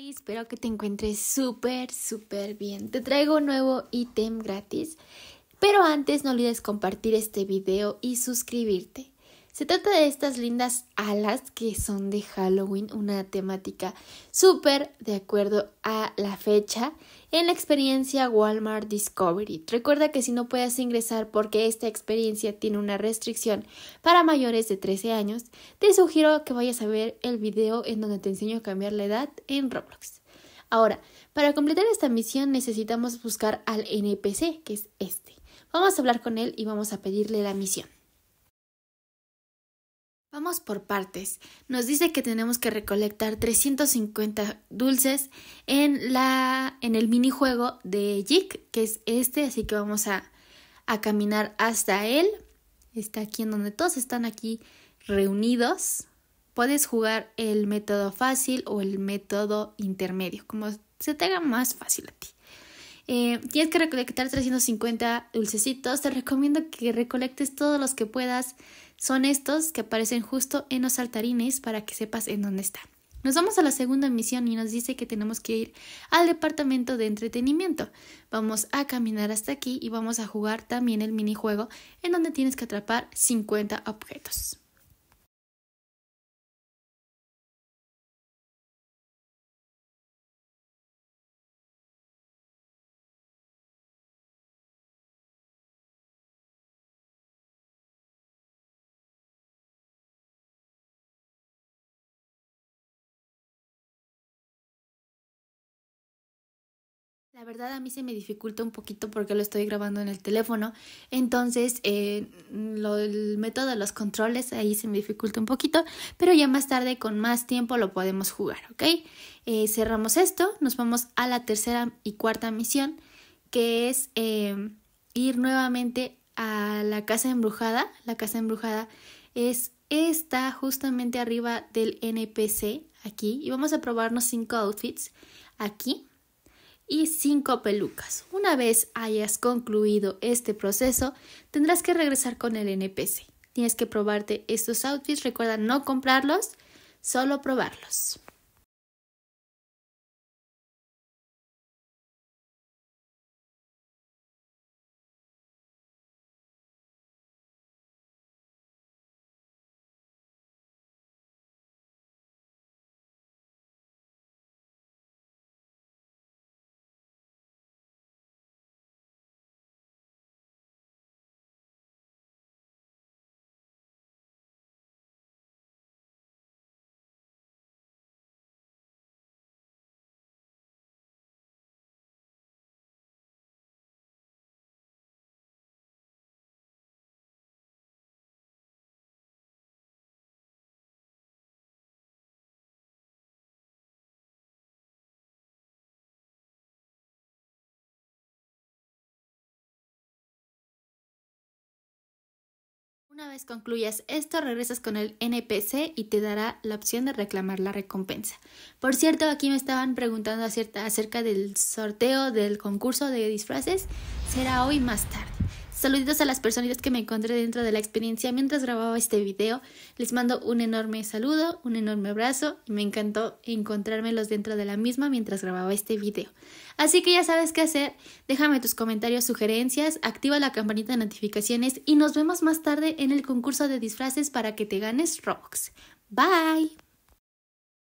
espero que te encuentres súper, súper bien. Te traigo un nuevo ítem gratis, pero antes no olvides compartir este video y suscribirte. Se trata de estas lindas alas que son de Halloween, una temática súper de acuerdo a la fecha en la experiencia Walmart Discovery. Recuerda que si no puedes ingresar porque esta experiencia tiene una restricción para mayores de 13 años, te sugiero que vayas a ver el video en donde te enseño a cambiar la edad en Roblox. Ahora, para completar esta misión necesitamos buscar al NPC, que es este. Vamos a hablar con él y vamos a pedirle la misión. Vamos por partes. Nos dice que tenemos que recolectar 350 dulces en, la, en el minijuego de Jig, que es este, así que vamos a, a caminar hasta él. Está aquí en donde todos están aquí reunidos. Puedes jugar el método fácil o el método intermedio, como se te haga más fácil a ti. Eh, tienes que recolectar 350 dulcecitos. Te recomiendo que recolectes todos los que puedas. Son estos que aparecen justo en los saltarines para que sepas en dónde está. Nos vamos a la segunda misión y nos dice que tenemos que ir al departamento de entretenimiento. Vamos a caminar hasta aquí y vamos a jugar también el minijuego en donde tienes que atrapar 50 objetos. La verdad a mí se me dificulta un poquito porque lo estoy grabando en el teléfono, entonces eh, el método de los controles ahí se me dificulta un poquito, pero ya más tarde con más tiempo lo podemos jugar, ¿ok? Eh, cerramos esto, nos vamos a la tercera y cuarta misión, que es em, ir nuevamente a la casa embrujada. La casa embrujada es justamente arriba del NPC, aquí, y vamos a probarnos cinco outfits aquí y 5 pelucas. Una vez hayas concluido este proceso, tendrás que regresar con el NPC. Tienes que probarte estos outfits. Recuerda no comprarlos, solo probarlos. Una vez concluyas esto, regresas con el NPC y te dará la opción de reclamar la recompensa. Por cierto, aquí me estaban preguntando acerca del sorteo del concurso de disfraces. Será hoy más tarde. Saluditos a las personas que me encontré dentro de la experiencia mientras grababa este video. Les mando un enorme saludo, un enorme abrazo y me encantó encontrármelos dentro de la misma mientras grababa este video. Así que ya sabes qué hacer. Déjame tus comentarios, sugerencias, activa la campanita de notificaciones y nos vemos más tarde en el concurso de disfraces para que te ganes rocks. Bye.